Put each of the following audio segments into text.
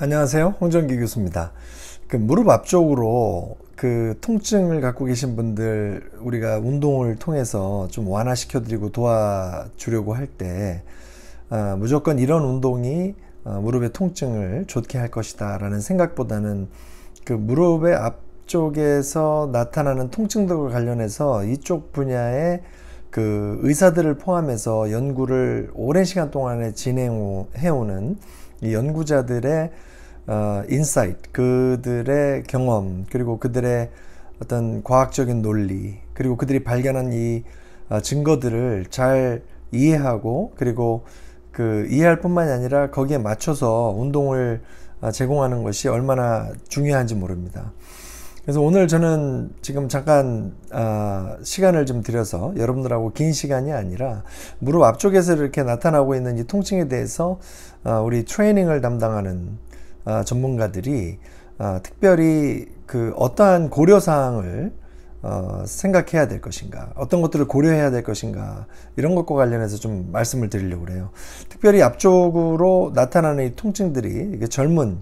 안녕하세요. 홍정기 교수입니다. 그 무릎 앞쪽으로 그 통증을 갖고 계신 분들 우리가 운동을 통해서 좀 완화시켜 드리고 도와주려고 할때 아, 어, 무조건 이런 운동이 아, 무릎의 통증을 좋게 할 것이다 라는 생각보다는 그 무릎의 앞쪽에서 나타나는 통증들과 관련해서 이쪽 분야의 그 의사들을 포함해서 연구를 오랜 시간 동안에 진행해오는 이 연구자들의 어, 인사이트, 그들의 경험, 그리고 그들의 어떤 과학적인 논리, 그리고 그들이 발견한 이 어, 증거들을 잘 이해하고, 그리고 그 이해할 뿐만이 아니라 거기에 맞춰서 운동을 어, 제공하는 것이 얼마나 중요한지 모릅니다. 그래서 오늘 저는 지금 잠깐 어, 시간을 좀 들여서 여러분들하고 긴 시간이 아니라 무릎 앞쪽에서 이렇게 나타나고 있는 이 통증에 대해서 어, 우리 트레이닝을 담당하는 어, 전문가들이 어, 특별히 그 어떠한 고려사항을 어, 생각해야 될 것인가, 어떤 것들을 고려해야 될 것인가, 이런 것과 관련해서 좀 말씀을 드리려고 해요 특별히 앞쪽으로 나타나는 이 통증들이 젊은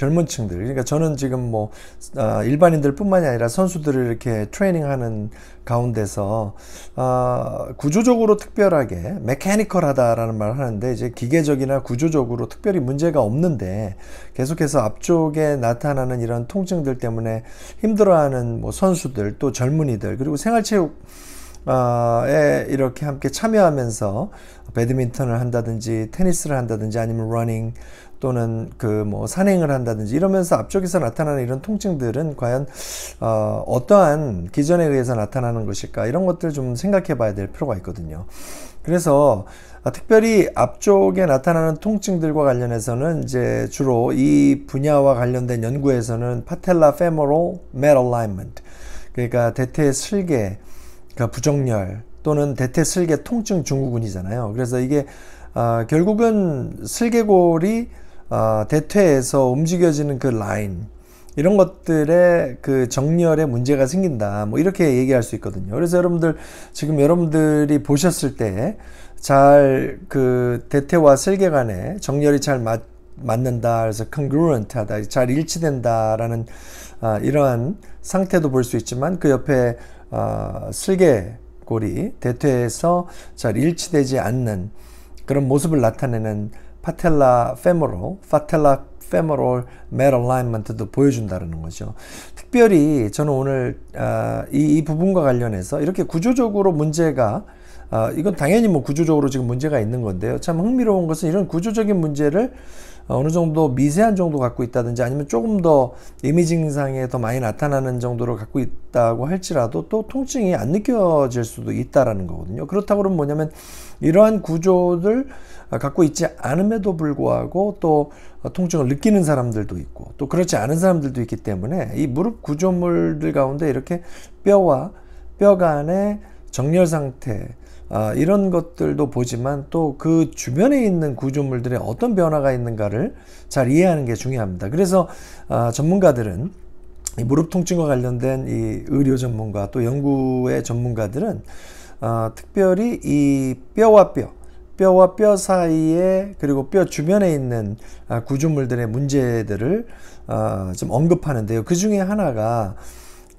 젊은 층들 그러니까 저는 지금 뭐 어, 아, 일반인들뿐만이 아니라 선수들을 이렇게 트레이닝하는 가운데서 어, 구조적으로 특별하게 메카니컬하다라는 말을 하는데 이제 기계적이나 구조적으로 특별히 문제가 없는데 계속해서 앞쪽에 나타나는 이런 통증들 때문에 힘들어하는 뭐 선수들 또 젊은이들 그리고 생활체육 어에 이렇게 함께 참여하면서 배드민턴을 한다든지 테니스를 한다든지 아니면 러닝 또는 그 뭐 산행을 한다든지 이러면서 앞쪽에서 나타나는 이런 통증들은 과연 어, 어떠한 기전에 의해서 나타나는 것일까 이런 것들 좀 생각해 봐야 될 필요가 있거든요. 그래서 아, 특별히 앞쪽에 나타나는 통증들과 관련해서는 이제 주로 이 분야와 관련된 연구에서는 파텔라 페모로 메얼라 a 먼트 그러니까 대퇴 슬개 그러니까 부정열 또는 대퇴슬개 통증 증후군이잖아요. 그래서 이게 어, 결국은 슬개골이 어, 아, 대퇴에서 움직여지는 그 라인 이런 것들의 그 정렬에 문제가 생긴다. 뭐 이렇게 얘기할 수 있거든요. 그래서 여러분들 지금 여러분들이 보셨을 때 잘 그 대퇴와 슬개 간에 정렬이 잘 맞, 맞는다. 그래서 congruent하다. 잘 일치된다라는 아, 이러한 상태도 볼 수 있지만 그 옆에 어, 아, 슬개골이 대퇴해서 잘 일치되지 않는 그런 모습을 나타내는 파텔라 페모로, 파텔라 페 e m o r 라인 m a l 도 보여준다는 거죠. 특별히 저는 오늘 어, 이, 이, 부분과 관련해서 이렇게 구조적으로 문제가 어, 이건 당연히 뭐 구조적으로 지금 문제가 있는 건데요. 참 흥미로운 것은 이런 구조적인 문제를 어, 어느 정도 미세한 정도 갖고 있다든지 아니면 조금 더 이미징상에 더 많이 나타나는 정도로 갖고 있다고 할지라도 또 통증이 안 느껴질 수도 있다라는 거거든요. 그렇다고 그러면 뭐냐면 이러한 구조들 갖고 있지 않음에도 불구하고 또 통증을 느끼는 사람들도 있고 또 그렇지 않은 사람들도 있기 때문에 이 무릎 구조물들 가운데 이렇게 뼈와 뼈 간의 정렬 상태 아, 이런 것들도 보지만 또 그 주변에 있는 구조물들의 어떤 변화가 있는가를 잘 이해하는 게 중요합니다. 그래서 아, 전문가들은 무릎 통증과 관련된 이 의료 전문가 또 연구의 전문가들은 아, 특별히 이 뼈와 뼈 뼈와 뼈 사이에 그리고 뼈 주변에 있는 아, 구조물들의 문제들을 아, 좀 언급하는데요. 그 중에 하나가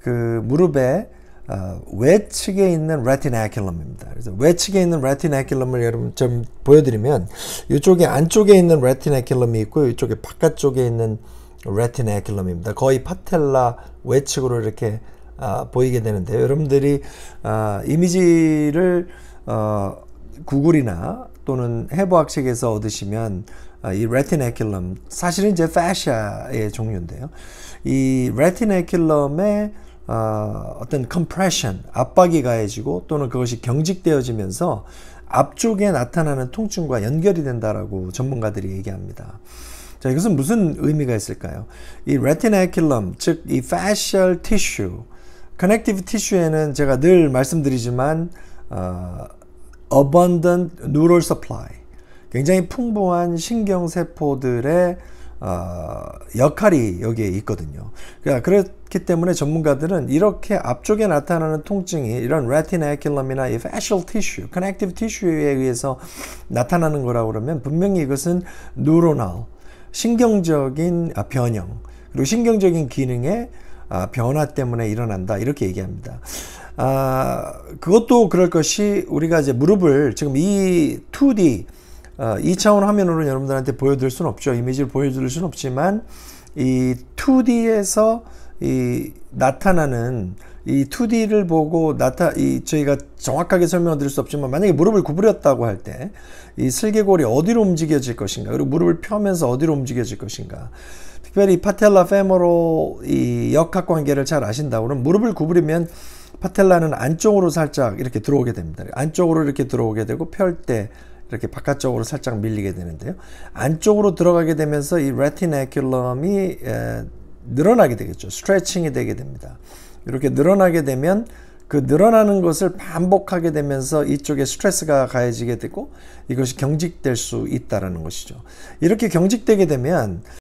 그 무릎에 어, 외측에 있는 레티나큘럼입니다. 그래서 외측에 있는 레티나큘럼을 여러분 좀 보여드리면 이쪽에 안쪽에 있는 레티나큘럼이 있고 이쪽에 바깥쪽에 있는 레티나큘럼입니다. 거의 파텔라 외측으로 이렇게 아, 보이게 되는데 여러분들이 아, 이미지를 어, 구글이나 또는 해부학책에서 얻으시면 아, 이 레티나큘럼 사실은 이제 패샤의 종류인데요. 이 레티나큘럼의 어, 어떤 컴프레션, 압박이 가해지고 또는 그것이 경직되어지면서 앞쪽에 나타나는 통증과 연결이 된다라고 전문가들이 얘기합니다. 자, 이것은 무슨 의미가 있을까요? 이 레티나큘럼, 즉이 패셜 티슈, 커넥티브 티슈에는 제가 늘 말씀드리지만 어, abundant neural supply, 굉장히 풍부한 신경세포들의 어, 역할이 여기에 있거든요. 그러니까 그렇기 때문에 전문가들은 이렇게 앞쪽에 나타나는 통증이 이런 retinaculum이나 이 facial tissue, connective tissue에 의해서 나타나는 거라고 그러면 분명히 이것은 neuronal, 신경적인 아, 변형, 그리고 신경적인 기능의 아, 변화 때문에 일어난다 이렇게 얘기합니다. 아, 그것도 그럴 것이 우리가 이제 무릎을 지금 이 2D 2차원 어, 화면으로 여러분들한테 보여드릴 수는 없죠. 이미지를 보여드릴 수는 없지만 이 2D에서 이 나타나는 이 2D를 보고 나타 이 저희가 정확하게 설명을 드릴 수 없지만 만약에 무릎을 구부렸다고 할 때 이 슬개골이 어디로 움직여질 것인가 그리고 무릎을 펴면서 어디로 움직여질 것인가 특별히 파텔라 페모로 이 역학 관계를 잘 아신다고 그러면 무릎을 구부리면 파텔라는 안쪽으로 살짝 이렇게 들어오게 됩니다 안쪽으로 이렇게 들어오게 되고 펼때 이렇게 바깥쪽으로 살짝 밀리게 되는데요. 안쪽으로 들어가게 되면서 이 레티나큘럼이 늘어나게 되겠죠. 스트레칭이 되게 됩니다. 이렇게 늘어나게 되면 그 늘어나는 것을 반복하게 되면서 이쪽에 스트레스가 가해지게 되고 이것이 경직될 수 있다라는 것이죠. 이렇게 경직되게 되면